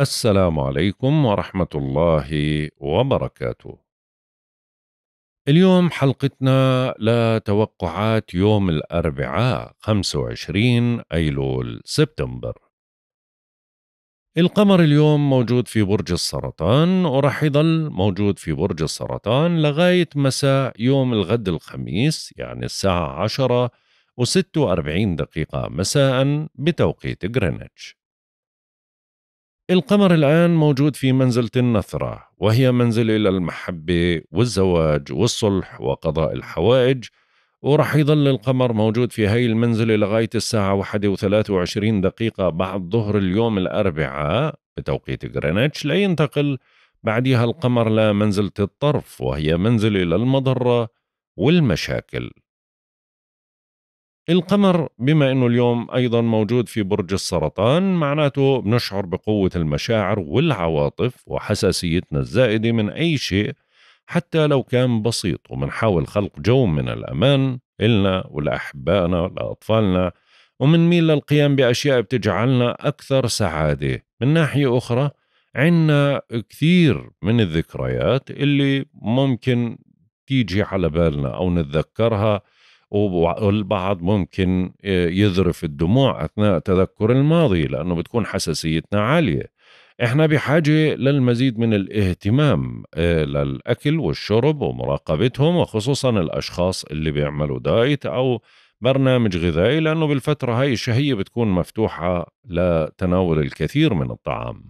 السلام عليكم ورحمة الله وبركاته. اليوم حلقتنا لتوقعات يوم الأربعاء 25 أيلول سبتمبر. القمر اليوم موجود في برج السرطان ورح يضل موجود في برج السرطان لغاية مساء يوم الغد الخميس يعني الساعة 10 و46 دقيقة مساء بتوقيت غرينتش. القمر الآن موجود في منزلة النثرة وهي منزلة للمحبة والزواج والصلح وقضاء الحوائج ورح يظل القمر موجود في هاي المنزلة لغاية الساعة واحدة وثلاثة وعشرين دقيقة بعد ظهر اليوم الأربعاء بتوقيت غرينتش لينتقل بعدها القمر لمنزلة الطرف وهي منزلة للمضرة والمشاكل القمر بما انه اليوم ايضا موجود في برج السرطان معناته بنشعر بقوه المشاعر والعواطف وحساسيتنا الزائده من اي شيء حتى لو كان بسيط ومنحاول خلق جو من الامان إلنا ولاحبائنا لاطفالنا ومنميل للقيام باشياء بتجعلنا اكثر سعاده من ناحيه اخرى عنا كثير من الذكريات اللي ممكن تيجي على بالنا او نتذكرها والبعض ممكن يذرف الدموع أثناء تذكر الماضي لأنه بتكون حساسيتنا عالية احنا بحاجة للمزيد من الاهتمام للأكل والشرب ومراقبتهم وخصوصا الأشخاص اللي بيعملوا دايت أو برنامج غذائي لأنه بالفترة هاي الشهية بتكون مفتوحة لتناول الكثير من الطعام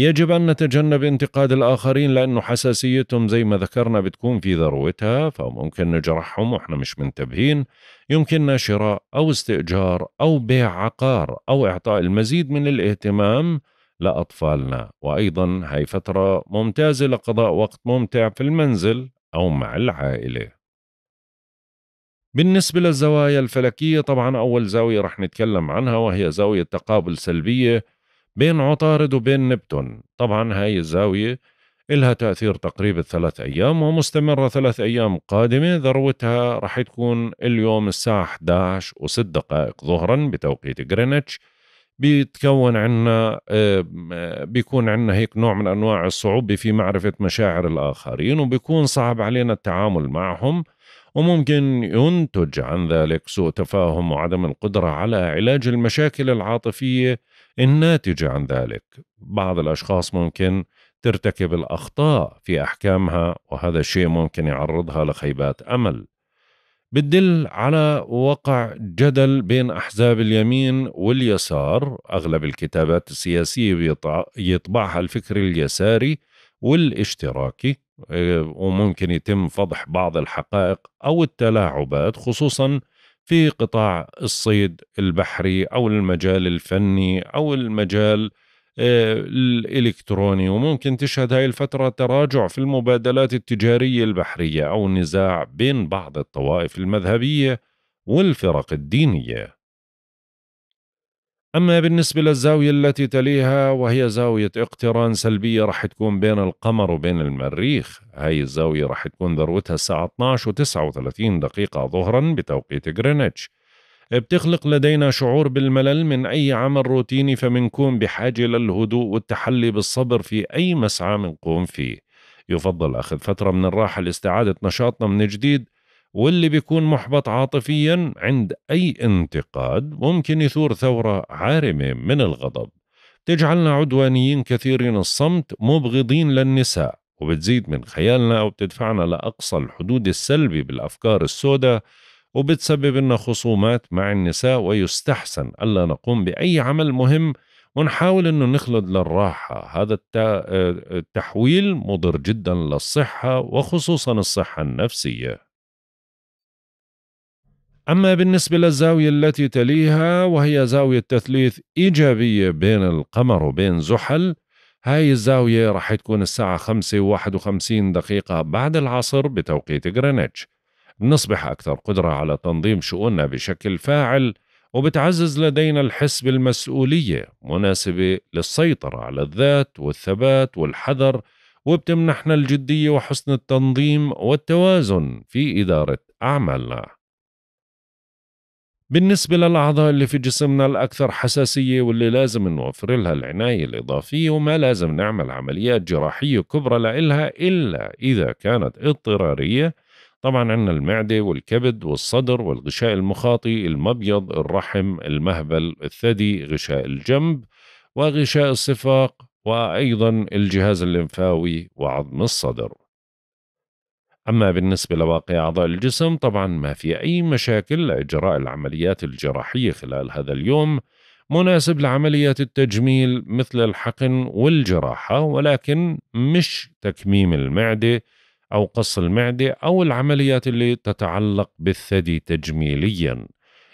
يجب أن نتجنب انتقاد الآخرين لأنه حساسيتهم زي ما ذكرنا بتكون في ذروتها فممكن نجرحهم وإحنا مش منتبهين يمكننا شراء أو استئجار أو بيع عقار أو إعطاء المزيد من الاهتمام لأطفالنا وأيضا هاي فترة ممتازة لقضاء وقت ممتع في المنزل أو مع العائلة بالنسبة للزوايا الفلكية طبعا أول زاوية رح نتكلم عنها وهي زاوية تقابل سلبية بين عطارد وبين نبتون طبعا هاي الزاوية إلها تأثير تقريبا ثلاث أيام ومستمرة ثلاث أيام قادمة ذروتها رح تكون اليوم الساعة 11 و6 دقائق ظهرا بتوقيت غرينتش بيتكون عنا آه، بيكون عنا هيك نوع من أنواع الصعوبة في معرفة مشاعر الآخرين وبيكون صعب علينا التعامل معهم وممكن ينتج عن ذلك سوء تفاهم وعدم القدرة على علاج المشاكل العاطفية الناتجة عن ذلك بعض الأشخاص ممكن ترتكب الأخطاء في أحكامها وهذا الشيء ممكن يعرضها لخيبات أمل بتدل على وقع جدل بين أحزاب اليمين واليسار أغلب الكتابات السياسية يطبعها الفكر اليساري والاشتراكي آه، وممكن يتم فضح بعض الحقائق أو التلاعبات خصوصا في قطاع الصيد البحري او المجال الفني او المجال آه، الالكتروني وممكن تشهد هاي الفتره تراجع في المبادلات التجاريه البحريه او نزاع بين بعض الطوائف المذهبيه والفرق الدينيه أما بالنسبة للزاوية التي تليها وهي زاوية اقتران سلبية رح تكون بين القمر وبين المريخ هاي الزاوية رح تكون ذروتها الساعة 12 و 39 دقيقة ظهرا بتوقيت غرينتش بتخلق لدينا شعور بالملل من أي عمل روتيني فمنكون بحاجة للهدوء والتحلي بالصبر في أي مسعى منقوم فيه يفضل أخذ فترة من الراحة لاستعادة نشاطنا من جديد واللي بيكون محبط عاطفيا عند أي انتقاد ممكن يثور ثورة عارمة من الغضب تجعلنا عدوانيين كثيرين الصمت مبغضين للنساء وبتزيد من خيالنا وبتدفعنا لأقصى الحدود السلبي بالأفكار السوداء وبتسبب لنا خصومات مع النساء ويستحسن ألا نقوم بأي عمل مهم ونحاول أنه نخلد للراحة هذا التحويل آه، آه، مضر جدا للصحة وخصوصا الصحة النفسية أما بالنسبة للزاوية التي تليها وهي زاوية تثليث إيجابية بين القمر وبين زحل هاي الزاوية راح تكون الساعة 5 و51 دقيقة بعد العصر بتوقيت غرينتش نصبح أكثر قدرة على تنظيم شؤوننا بشكل فاعل وبتعزز لدينا الحس بالمسؤولية مناسبة للسيطرة على الذات والثبات والحذر وبتمنحنا الجدية وحسن التنظيم والتوازن في إدارة أعمالنا بالنسبة للأعضاء اللي في جسمنا الأكثر حساسية واللي لازم نوفر لها العناية الإضافية وما لازم نعمل عمليات جراحية كبرى لإلها إلا إذا كانت اضطرارية طبعا عندنا المعدة والكبد والصدر والغشاء المخاطي المبيض الرحم المهبل الثدي غشاء الجنب وغشاء الصفاق وأيضا الجهاز الليمفاوي وعظم الصدر أما بالنسبة لباقي أعضاء الجسم طبعا ما في أي مشاكل لإجراء العمليات الجراحية خلال هذا اليوم مناسب لعمليات التجميل مثل الحقن والجراحة ولكن مش تكميم المعدة أو قص المعدة أو العمليات اللي تتعلق بالثدي تجميليا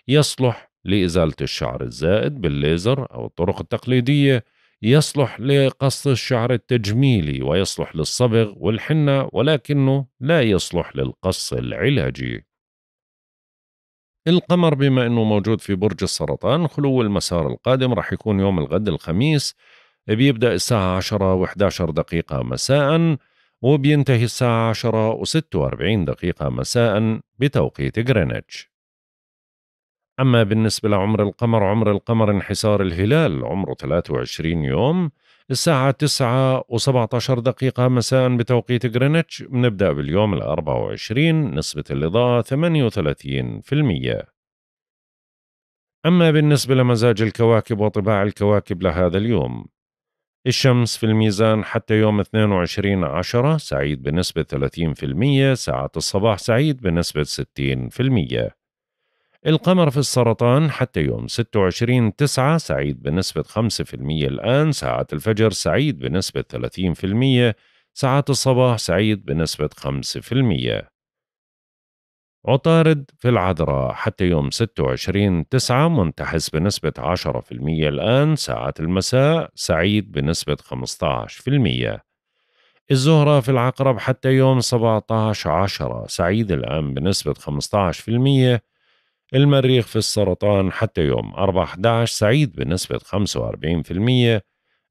يصلح لإزالة الشعر الزائد بالليزر أو الطرق التقليدية يصلح لقص الشعر التجميلي ويصلح للصبغ والحنة ولكنه لا يصلح للقص العلاجي القمر بما أنه موجود في برج السرطان خلو المسار القادم رح يكون يوم الغد الخميس بيبدأ الساعة 10 و11 دقيقة مساءً وبينتهي الساعة 10 و46 دقيقة مساء بتوقيت غرينتش أما بالنسبة لعمر القمر عمر القمر انحسار الهلال عمره 23 يوم الساعة 9 و17 دقيقة مساء بتوقيت غرينتش بنبدأ باليوم ال 24 نسبة الإضاءة 38% أما بالنسبة لمزاج الكواكب وطباع الكواكب لهذا اليوم الشمس في الميزان حتى يوم 22 عشرة سعيد بنسبة 30% ساعة الصباح سعيد بنسبة 60% القمر في السرطان حتى يوم 26 9 سعيد بنسبة 5% الآن ساعة الفجر سعيد بنسبة 30% ساعة الصباح سعيد بنسبة 5% عطارد في العذراء حتى يوم 26 9 منتحس بنسبة 10% الآن ساعة المساء سعيد بنسبة 15% الزهرة في العقرب حتى يوم 17 10 سعيد الآن بنسبة 15% المريخ في السرطان حتى يوم 4 11 سعيد بنسبة 45%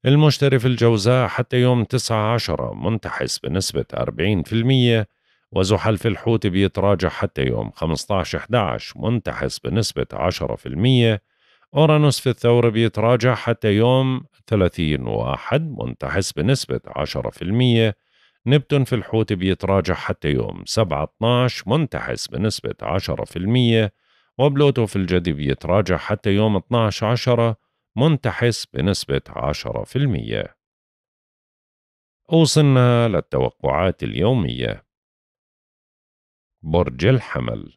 المشتري في الجوزاء حتى يوم 9 10 منتحس بنسبة 40% وزحل في الحوت بيتراجع حتى يوم 15 11 منتحس بنسبة 10% أورانوس في الثور بيتراجع حتى يوم 30 واحد منتحس بنسبة 10% نبتون في الحوت بيتراجع حتى يوم 7 12 منتحس بنسبة 10% وبلوتو في الجدي بيتراجع حتى يوم 12 عشرة منتحس بنسبة 10% وصلنا للتوقعات اليومية برج الحمل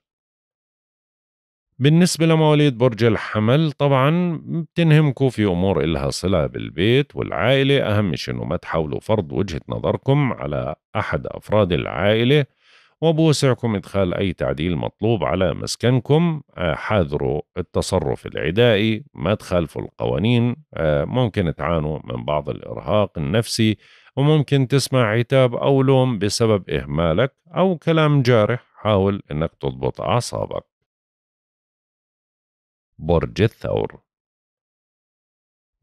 بالنسبة لمواليد برج الحمل طبعا بتنهمكوا في أمور إلها صلة بالبيت والعائلة أهم شيء إنه ما تحاولوا فرض وجهة نظركم على أحد أفراد العائلة وبوسعكم إدخال أي تعديل مطلوب على مسكنكم آه، حاذروا التصرف العدائي ما تخالفوا القوانين آه، ممكن تعانوا من بعض الإرهاق النفسي وممكن تسمع عتاب أو لوم بسبب إهمالك أو كلام جارح حاول أنك تضبط أعصابك برج الثور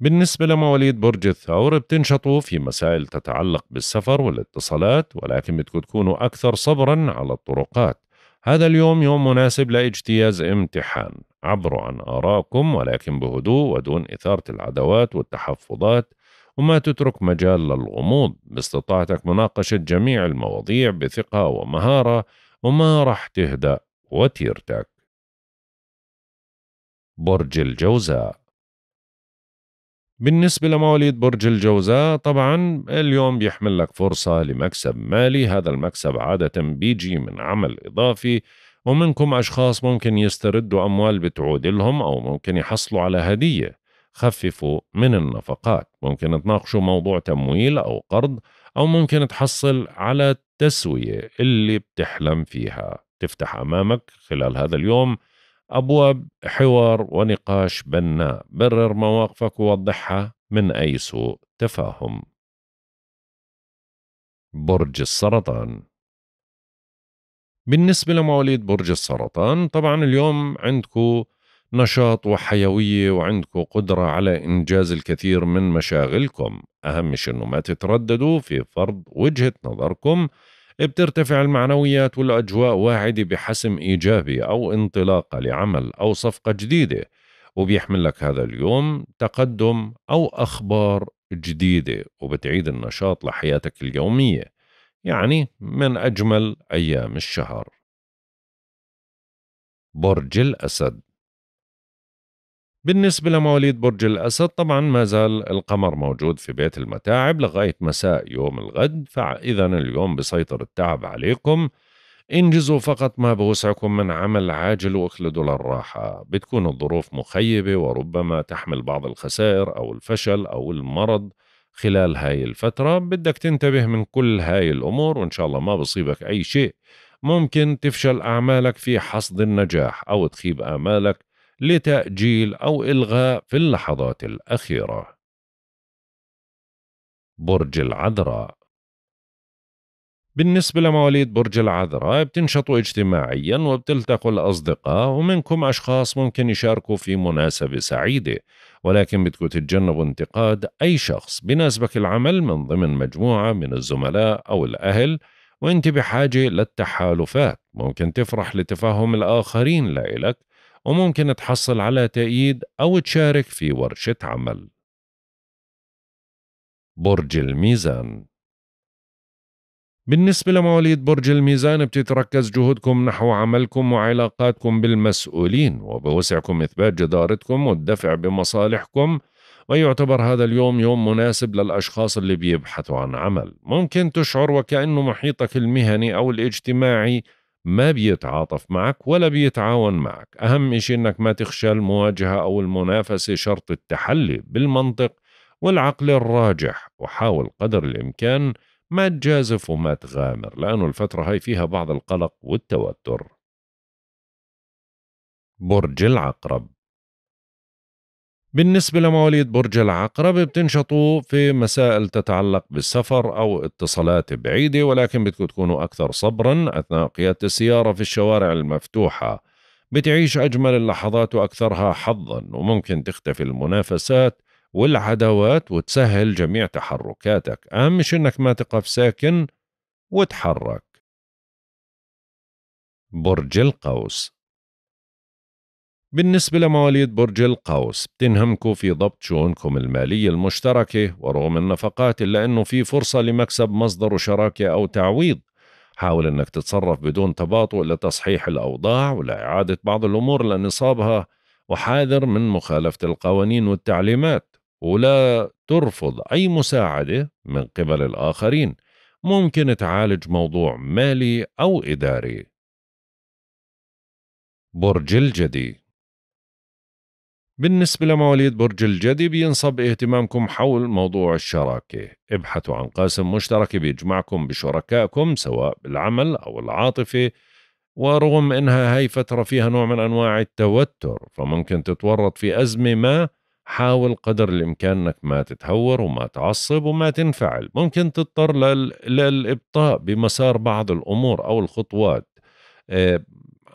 بالنسبة لمواليد برج الثور بتنشطوا في مسائل تتعلق بالسفر والاتصالات ولكن بدكم تكونوا أكثر صبرا على الطرقات هذا اليوم يوم مناسب لاجتياز امتحان عبروا عن آرائكم ولكن بهدوء ودون إثارة العداوات والتحفظات وما تترك مجال للغموض باستطاعتك مناقشة جميع المواضيع بثقة ومهارة وما رح تهدأ وتيرتك برج الجوزاء بالنسبة لمواليد برج الجوزاء طبعا اليوم بيحمل لك فرصة لمكسب مالي هذا المكسب عادة بيجي من عمل إضافي ومنكم أشخاص ممكن يستردوا أموال بتعود لهم أو ممكن يحصلوا على هدية خففوا من النفقات ممكن تناقشوا موضوع تمويل أو قرض أو ممكن تحصل على التسوية اللي بتحلم فيها تفتح أمامك خلال هذا اليوم أبواب حوار ونقاش بناء برر مواقفك ووضحها من أي سوء تفاهم برج السرطان بالنسبة لمواليد برج السرطان طبعا اليوم عندكم نشاط وحيوية وعندكم قدرة على إنجاز الكثير من مشاغلكم أهم شيء أنه ما تترددوا في فرض وجهة نظركم بترتفع المعنويات والأجواء واعدة بحسم إيجابي أو انطلاقة لعمل أو صفقة جديدة وبيحمل لك هذا اليوم تقدم أو أخبار جديدة وبتعيد النشاط لحياتك اليومية يعني من أجمل أيام الشهر برج الأسد بالنسبة لمواليد برج الأسد طبعا ما زال القمر موجود في بيت المتاعب لغاية مساء يوم الغد فإذا اليوم بسيطر التعب عليكم انجزوا فقط ما بوسعكم من عمل عاجل واخلدوا للراحة بتكون الظروف مخيبة وربما تحمل بعض الخسائر أو الفشل أو المرض خلال هاي الفترة بدك تنتبه من كل هاي الأمور وإن شاء الله ما بصيبك أي شيء ممكن تفشل أعمالك في حصد النجاح أو تخيب آمالك لتأجيل أو إلغاء في اللحظات الأخيرة. برج العذراء بالنسبة لمواليد برج العذراء بتنشطوا اجتماعيا وبتلتقوا الأصدقاء ومنكم أشخاص ممكن يشاركوا في مناسبة سعيدة ولكن بدكم تتجنبوا انتقاد أي شخص بناسبك العمل من ضمن مجموعة من الزملاء أو الأهل وانت بحاجة للتحالفات ممكن تفرح لتفاهم الآخرين لإلك وممكن تحصل على تأييد أو تشارك في ورشة عمل برج الميزان بالنسبة لمواليد برج الميزان بتتركز جهودكم نحو عملكم وعلاقاتكم بالمسؤولين وبوسعكم إثبات جدارتكم والدفع بمصالحكم ويعتبر هذا اليوم يوم مناسب للأشخاص اللي بيبحثوا عن عمل ممكن تشعر وكأنه محيطك المهني أو الاجتماعي ما بيتعاطف معك ولا بيتعاون معك أهم شيء أنك ما تخشى المواجهة أو المنافسة شرط التحلي بالمنطق والعقل الراجح وحاول قدر الإمكان ما تجازف وما تغامر لأنه الفترة هاي فيها بعض القلق والتوتر برج العقرب بالنسبة لمواليد برج العقرب بتنشطوا في مسائل تتعلق بالسفر أو اتصالات بعيدة ولكن بدكم تكونوا أكثر صبرا أثناء قيادة السيارة في الشوارع المفتوحة بتعيش أجمل اللحظات وأكثرها حظا وممكن تختفي المنافسات والعداوات وتسهل جميع تحركاتك أهم شيء أنك ما تقف ساكن وتحرك برج القوس بالنسبة لمواليد برج القوس بتنهمكوا في ضبط شؤونكم المالية المشتركة ورغم النفقات إلا أنه في فرصة لمكسب مصدر شراكة أو تعويض حاول أنك تتصرف بدون تباطؤ لتصحيح الأوضاع ولإعادة بعض الأمور لنصابها وحاذر من مخالفة القوانين والتعليمات ولا ترفض أي مساعدة من قبل الآخرين ممكن تعالج موضوع مالي أو إداري برج الجدي بالنسبة لمواليد برج الجدي بينصب اهتمامكم حول موضوع الشراكة ابحثوا عن قاسم مشترك بيجمعكم بشركائكم سواء بالعمل أو العاطفة ورغم إنها هاي فترة فيها نوع من أنواع التوتر فممكن تتورط في أزمة ما حاول قدر الإمكان أنك ما تتهور وما تعصب وما تنفعل ممكن تضطر للإبطاء بمسار بعض الأمور أو الخطوات آه،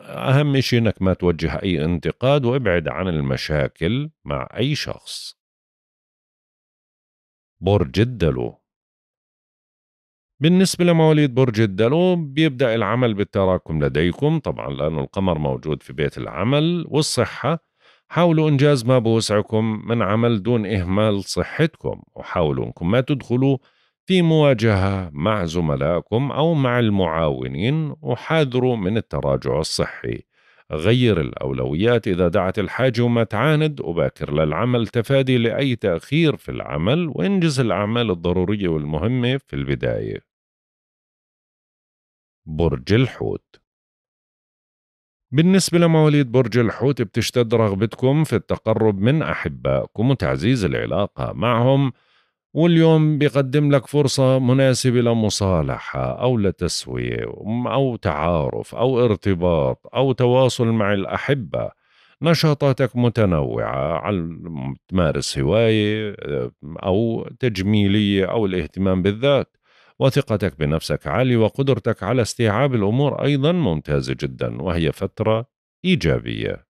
أهم شيء أنك ما توجه أي انتقاد وابعد عن المشاكل مع أي شخص برج الدلو بالنسبة لمواليد برج الدلو بيبدأ العمل بالتراكم لديكم طبعا لأنه القمر موجود في بيت العمل والصحة حاولوا إنجاز ما بوسعكم من عمل دون إهمال صحتكم وحاولوا أنكم ما تدخلوا في مواجهة مع زملائكم أو مع المعاونين وحاذروا من التراجع الصحي غير الأولويات إذا دعت الحاجة وما تعاند وباكر للعمل تفادي لأي تأخير في العمل وانجز الأعمال الضرورية والمهمة في البداية برج الحوت بالنسبة لمواليد برج الحوت بتشتد رغبتكم في التقرب من أحبائكم وتعزيز العلاقة معهم واليوم بيقدم لك فرصة مناسبة لمصالحة أو لتسوية أو تعارف أو ارتباط أو تواصل مع الأحبة نشاطاتك متنوعة تمارس هواية آه، أو تجميلية أو الاهتمام بالذات وثقتك بنفسك عالية وقدرتك على استيعاب الأمور أيضا ممتازة جدا وهي فترة إيجابية